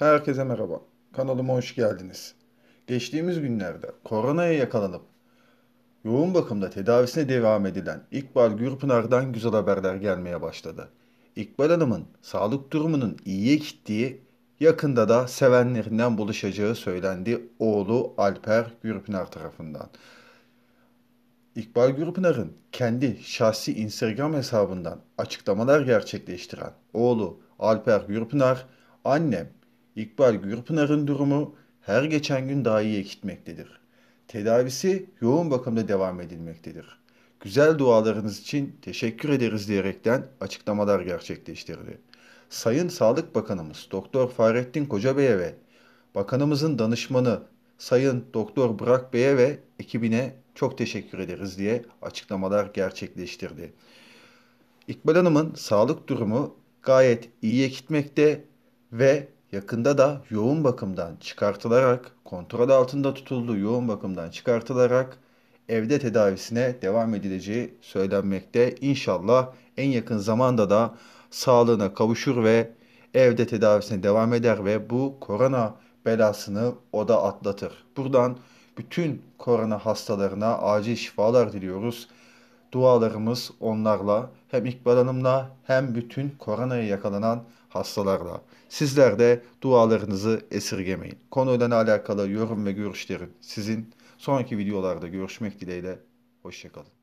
Herkese merhaba. Kanalıma hoş geldiniz. Geçtiğimiz günlerde koronaya yakalanıp yoğun bakımda tedavisine devam edilen İkbal Gürpınar'dan güzel haberler gelmeye başladı. İkbal Hanım'ın sağlık durumunun iyiye gittiği, yakında da sevenlerinden buluşacağı söylendi oğlu Alper Gürpınar tarafından. İkbal Gürpınar'ın kendi şahsi Instagram hesabından açıklamalar gerçekleştiren oğlu Alper Gürpınar, annem İkbal Gürpınar'ın durumu her geçen gün daha iyiye gitmektedir. Tedavisi yoğun bakımda devam edilmektedir. Güzel dualarınız için teşekkür ederiz diyerekten açıklamalar gerçekleştirdi. Sayın Sağlık Bakanımız Doktor Fahrettin Kocabey'e ve Bakanımızın danışmanı Sayın Doktor Burak Bey'e ve ekibine çok teşekkür ederiz diye açıklamalar gerçekleştirdi. İkbal Hanım'ın sağlık durumu gayet iyiye gitmekte ve yakında da yoğun bakımdan çıkartılarak, kontrol altında tutuldu, yoğun bakımdan çıkartılarak evde tedavisine devam edileceği söylenmekte. İnşallah en yakın zamanda da sağlığına kavuşur ve evde tedavisine devam eder ve bu korona belasını o da atlatır. Buradan bütün korona hastalarına acil şifalar diliyoruz. Dualarımız onlarla, hem İkbal Hanım'la hem bütün koronaya yakalanan hastalarla. Sizler de dualarınızı esirgemeyin. Konuyla alakalı yorum ve görüşlerin sizin. Sonraki videolarda görüşmek dileğiyle. Hoşçakalın.